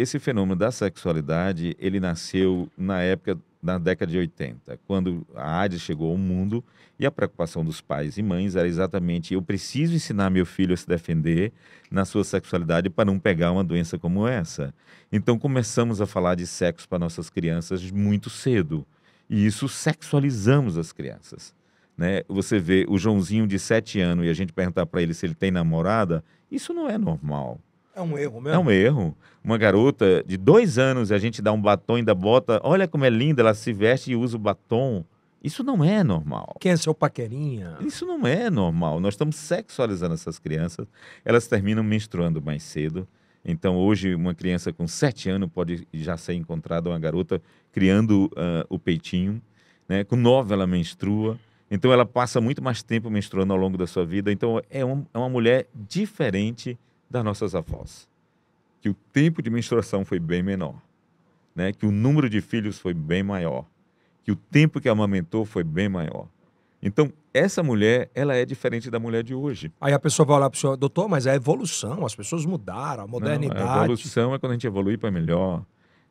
esse fenômeno da sexualidade, ele nasceu na época da década de 80, quando a AIDS chegou ao mundo e a preocupação dos pais e mães era exatamente eu preciso ensinar meu filho a se defender na sua sexualidade para não pegar uma doença como essa. Então começamos a falar de sexo para nossas crianças muito cedo e isso sexualizamos as crianças. Né? Você vê o Joãozinho de 7 anos e a gente perguntar para ele se ele tem namorada, isso não é normal. É um erro mesmo. É um erro. Uma garota de dois anos, a gente dá um batom e ainda bota. Olha como é linda, ela se veste e usa o batom. Isso não é normal. Quem é seu paquerinha? Isso não é normal. Nós estamos sexualizando essas crianças. Elas terminam menstruando mais cedo. Então, hoje, uma criança com sete anos pode já ser encontrada, uma garota, criando uh, o peitinho. Né? Com nove ela menstrua. Então, ela passa muito mais tempo menstruando ao longo da sua vida. Então, é, um, é uma mulher diferente das nossas avós, que o tempo de menstruação foi bem menor, né? que o número de filhos foi bem maior, que o tempo que amamentou foi bem maior. Então, essa mulher, ela é diferente da mulher de hoje. Aí a pessoa vai olhar para o senhor, doutor, mas é a evolução, as pessoas mudaram, a modernidade. Não, a evolução é quando a gente evolui para melhor.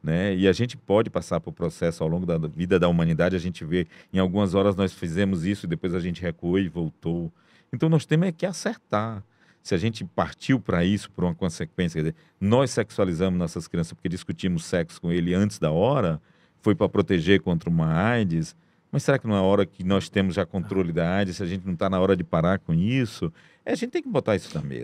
Né? E a gente pode passar por processo ao longo da vida da humanidade, a gente vê, em algumas horas nós fizemos isso e depois a gente recuou e voltou. Então nós temos é que acertar se a gente partiu para isso, por uma consequência, dizer, nós sexualizamos nossas crianças porque discutimos sexo com ele antes da hora, foi para proteger contra uma AIDS, mas será que não é hora que nós temos já controle ah. da AIDS, se a gente não está na hora de parar com isso? É, a gente tem que botar isso na mesa.